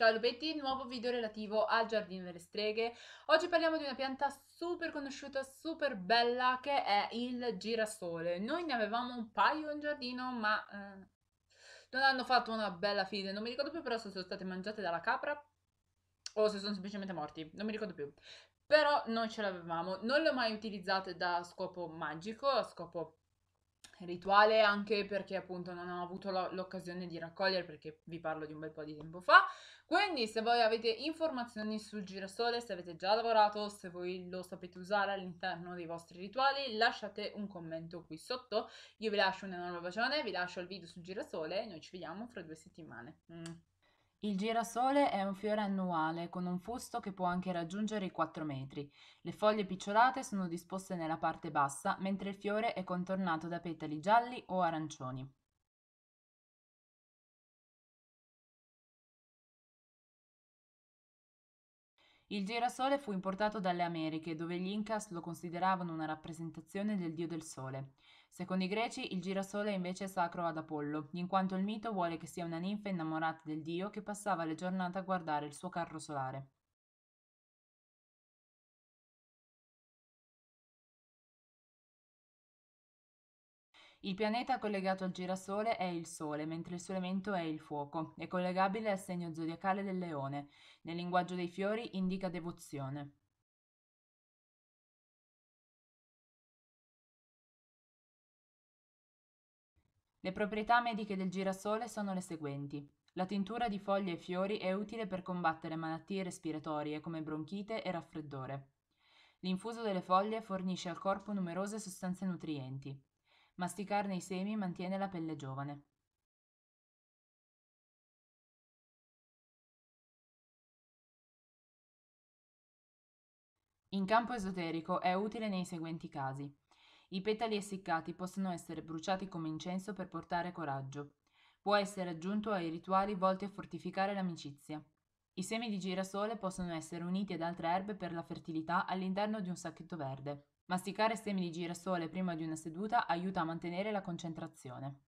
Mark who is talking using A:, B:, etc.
A: Ciao lupetti, nuovo video relativo al giardino delle streghe. Oggi parliamo di una pianta super conosciuta, super bella che è il girasole. Noi ne avevamo un paio in giardino ma eh, non hanno fatto una bella fine. Non mi ricordo più però se sono state mangiate dalla capra o se sono semplicemente morti, non mi ricordo più. Però noi ce l'avevamo, non le ho mai utilizzate da scopo magico, a scopo rituale anche perché appunto non ho avuto l'occasione di raccogliere perché vi parlo di un bel po' di tempo fa. Quindi se voi avete informazioni sul girasole, se avete già lavorato, se voi lo sapete usare all'interno dei vostri rituali, lasciate un commento qui sotto. Io vi lascio un enorme bacione, vi lascio il video sul girasole e noi ci vediamo fra due settimane. Mm. Il girasole è un fiore annuale con un fusto che può anche raggiungere i 4 metri. Le foglie picciolate sono disposte nella parte bassa, mentre il fiore è contornato da petali gialli o arancioni. Il girasole fu importato dalle Americhe, dove gli Incas lo consideravano una rappresentazione del dio del sole. Secondo i greci il girasole è invece sacro ad Apollo, in quanto il mito vuole che sia una ninfa innamorata del dio che passava le giornate a guardare
B: il suo carro solare.
A: Il pianeta collegato al girasole è il Sole, mentre il suo elemento è il fuoco. È collegabile al segno zodiacale del leone. Nel linguaggio dei fiori indica devozione. Le proprietà mediche del girasole sono le seguenti. La tintura di foglie e fiori è utile per combattere malattie respiratorie come bronchite e raffreddore. L'infuso delle foglie fornisce al corpo numerose sostanze nutrienti. Masticarne i semi mantiene la pelle giovane. In campo esoterico è utile nei seguenti casi. I petali essiccati possono essere bruciati come incenso per portare coraggio. Può essere aggiunto ai rituali volti a fortificare l'amicizia. I semi di girasole possono essere uniti ad altre erbe per la fertilità all'interno di un sacchetto verde. Masticare semi di girasole prima di una seduta aiuta a mantenere la concentrazione.